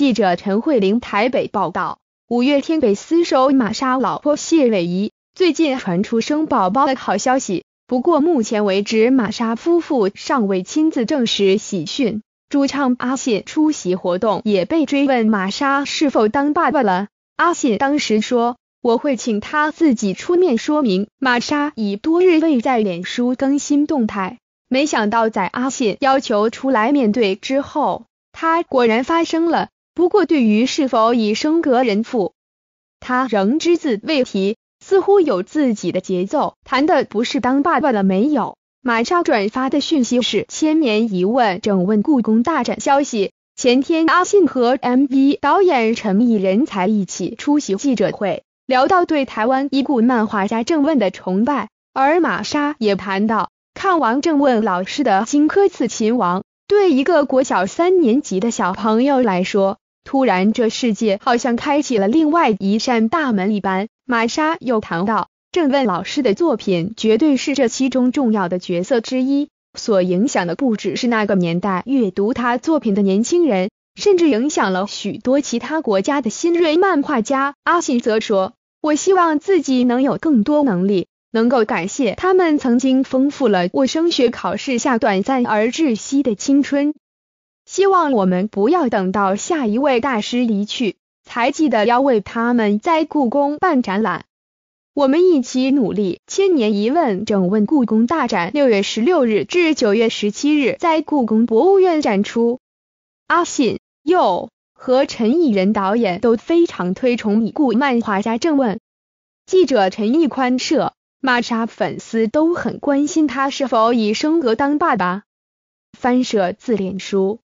记者陈慧玲台北报道，五月天被私收玛莎老婆谢伟仪最近传出生宝宝的好消息，不过目前为止玛莎夫妇尚未亲自证实喜讯。主唱阿信出席活动也被追问玛莎是否当爸爸了，阿信当时说：“我会请他自己出面说明。”玛莎已多日未在脸书更新动态，没想到在阿信要求出来面对之后，他果然发生了。不过，对于是否已升格人父，他仍只字未提，似乎有自己的节奏。谈的不是当爸爸了没有。玛莎转发的讯息是：千年疑问，整问故宫大展消息。前天，阿信和 M v 导演陈毅仁才一起出席记者会，聊到对台湾一故漫画家郑问的崇拜，而玛莎也谈到看完郑问老师的《荆轲刺秦王》。对一个国小三年级的小朋友来说，突然这世界好像开启了另外一扇大门一般。玛莎又谈到，郑问老师的作品绝对是这其中重要的角色之一，所影响的不只是那个年代阅读他作品的年轻人，甚至影响了许多其他国家的新锐漫画家。阿信则说：“我希望自己能有更多能力。”能够感谢他们曾经丰富了我升学考试下短暂而窒息的青春。希望我们不要等到下一位大师离去，才记得要为他们在故宫办展览。我们一起努力，千年一问，整问故宫大展，六月十六日至九月十七日在故宫博物院展出。阿信又和陈以仁导演都非常推崇已故漫画家正问。记者陈义宽摄。玛莎粉丝都很关心他是否已升格当爸爸，翻摄自脸书。